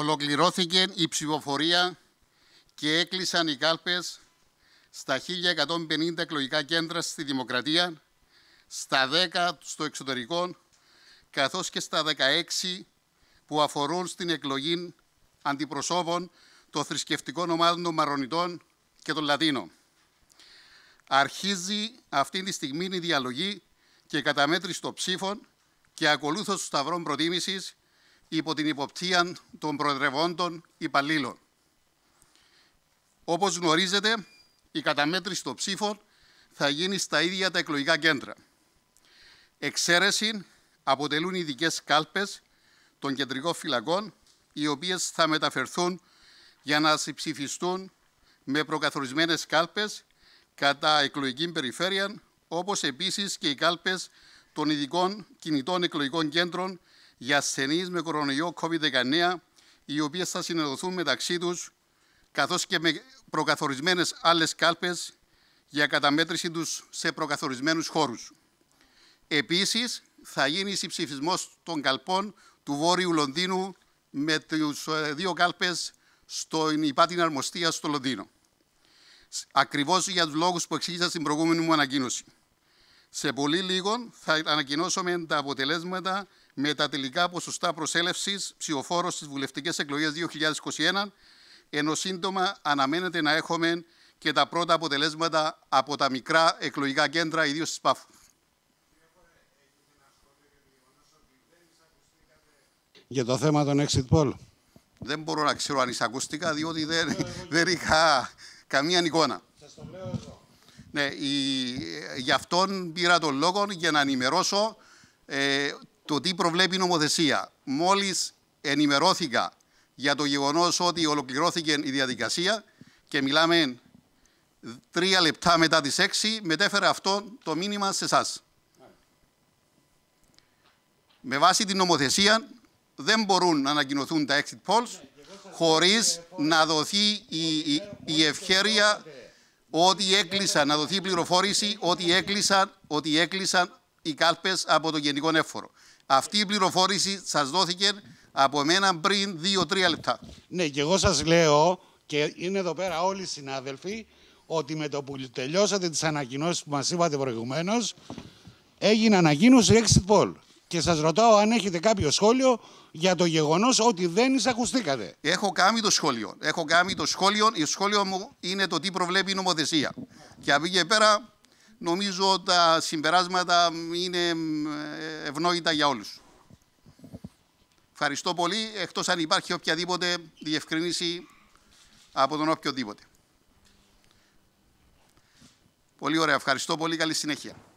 Ολοκληρώθηκε η ψηφοφορία και έκλεισαν οι κάλπες στα 1.150 εκλογικά κέντρα στη Δημοκρατία, στα 10 στο εξωτερικό, καθώς και στα 16 που αφορούν στην εκλογή αντιπροσώπων των θρησκευτικών ομάδων των Μαρονιτών και των Λατίνων. Αρχίζει αυτή τη στιγμή η διαλογή και καταμέτρηση των ψήφων και ακολούθως του σταυρών προτίμησης υπό την υποπτία των προεδρευόντων υπαλλήλων. Όπως γνωρίζετε, η καταμέτρηση των ψήφων θα γίνει στα ίδια τα εκλογικά κέντρα. Εξαίρεση αποτελούν ειδικές κάλπες των κεντρικών φυλακών, οι οποίες θα μεταφερθούν για να συμψηφιστούν με προκαθορισμένες κάλπες κατά εκλογική περιφέρεια, όπως επίσης και οι κάλπες των ειδικών κινητών εκλογικών κέντρων για ασθενείς με κορονοϊό COVID-19, οι οποίε θα συνεδοθούν μεταξύ τους, καθώς και με προκαθορισμένες άλλες κάλπες για καταμέτρηση τους σε προκαθορισμένους χώρους. Επίσης, θα γίνει συμψηφισμός των καλπών του Βόρειου Λονδίνου με τους ε, δύο κάλπες στην υπάτηνα αρμοστία στο Λονδίνο. Ακριβώς για τους λόγους που εξήγησα στην προηγούμενη μου ανακοίνωση. Σε πολύ λίγο θα ανακοινώσουμε τα αποτελέσματα με τα τελικά ποσοστά προσέλευσης ψηφοφόρων στις βουλευτικές εκλογές 2021, ενώ σύντομα αναμένεται να έχουμε και τα πρώτα αποτελέσματα από τα μικρά εκλογικά κέντρα, ιδίως στις ΠΑΦ. Για το θέμα των exit poll. Δεν μπορώ να ξέρω αν εισακούστηκα, διότι δεν, δεν είχα καμία εικόνα. Σας το λέω εδώ. Ναι, η, γι' αυτόν πήρα τον λόγο για να ενημερώσω ε, το τι προβλέπει η νομοθεσία. Μόλις ενημερώθηκα για το γεγονός ότι ολοκληρώθηκε η διαδικασία και μιλάμε τρία λεπτά μετά τις 6, μετέφερα αυτό το μήνυμα σε εσάς. Με βάση την νομοθεσία δεν μπορούν να ανακοινωθούν τα exit polls χωρίς να δοθεί η, η, ευχέρεια ότι έκλεισαν, να δοθεί η πληροφόρηση ότι έκλεισαν, ότι οι κάλπες από το γενικό εύφορο. Αυτή η πληροφόρηση σας δόθηκε από μένα πριν 2-3 λεπτά. Ναι, και εγώ σας λέω, και είναι εδώ πέρα όλοι οι συνάδελφοι, ότι με το που τελειώσατε τις ανακοινώσεις που μας είπατε προηγουμένως, έγινε ανακοίνωση exit poll. Και σας ρωτάω αν έχετε κάποιο σχόλιο για το γεγονός ότι δεν εισακουστήκατε. Έχω κάνει το σχόλιο. Έχω κάνει το σχόλιο. Η σχόλιο μου είναι το τι προβλέπει η νομοθεσία. Και από εκεί πέρα νομίζω τα συμπεράσματα είναι ευνόητα για όλους. Ευχαριστώ πολύ, εκτός αν υπάρχει οποιαδήποτε διευκρινήση από τον οποιοδήποτε. Πολύ ωραία, ευχαριστώ πολύ, καλή συνέχεια.